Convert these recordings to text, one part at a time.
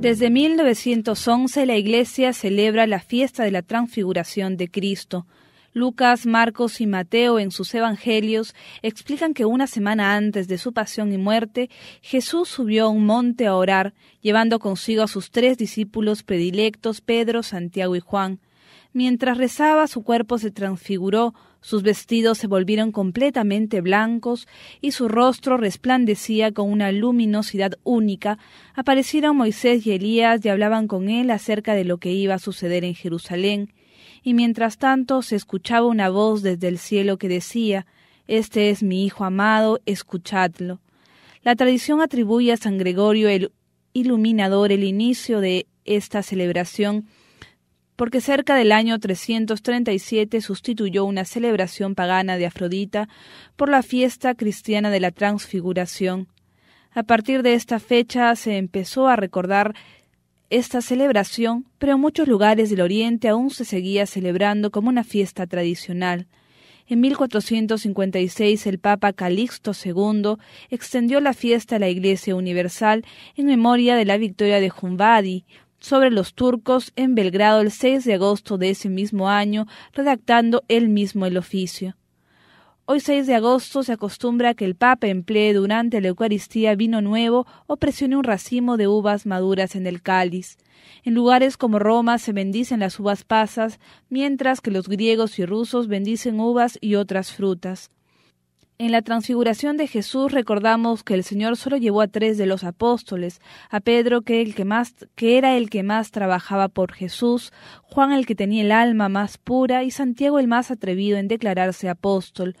Desde 1911 la Iglesia celebra la fiesta de la transfiguración de Cristo. Lucas, Marcos y Mateo en sus evangelios explican que una semana antes de su pasión y muerte, Jesús subió a un monte a orar, llevando consigo a sus tres discípulos predilectos, Pedro, Santiago y Juan. Mientras rezaba su cuerpo se transfiguró, sus vestidos se volvieron completamente blancos y su rostro resplandecía con una luminosidad única. Aparecieron Moisés y Elías y hablaban con él acerca de lo que iba a suceder en Jerusalén. Y mientras tanto se escuchaba una voz desde el cielo que decía Este es mi Hijo amado, escuchadlo. La tradición atribuye a San Gregorio el Iluminador el inicio de esta celebración porque cerca del año 337 sustituyó una celebración pagana de Afrodita por la fiesta cristiana de la Transfiguración. A partir de esta fecha se empezó a recordar esta celebración, pero en muchos lugares del Oriente aún se seguía celebrando como una fiesta tradicional. En 1456 el Papa Calixto II extendió la fiesta a la Iglesia Universal en memoria de la victoria de Jumbadi, sobre los turcos en Belgrado el 6 de agosto de ese mismo año, redactando él mismo el oficio. Hoy 6 de agosto se acostumbra que el Papa emplee durante la Eucaristía vino nuevo o presione un racimo de uvas maduras en el cáliz. En lugares como Roma se bendicen las uvas pasas, mientras que los griegos y rusos bendicen uvas y otras frutas. En la transfiguración de Jesús recordamos que el Señor solo llevó a tres de los apóstoles, a Pedro que, que era el que más trabajaba por Jesús, Juan el que tenía el alma más pura y Santiago el más atrevido en declararse apóstol.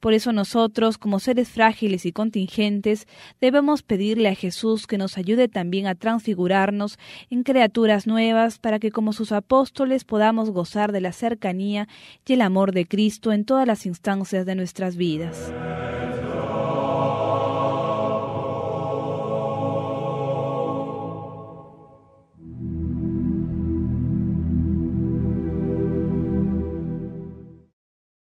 Por eso nosotros, como seres frágiles y contingentes, debemos pedirle a Jesús que nos ayude también a transfigurarnos en criaturas nuevas para que como sus apóstoles podamos gozar de la cercanía y el amor de Cristo en todas las instancias de nuestras vidas.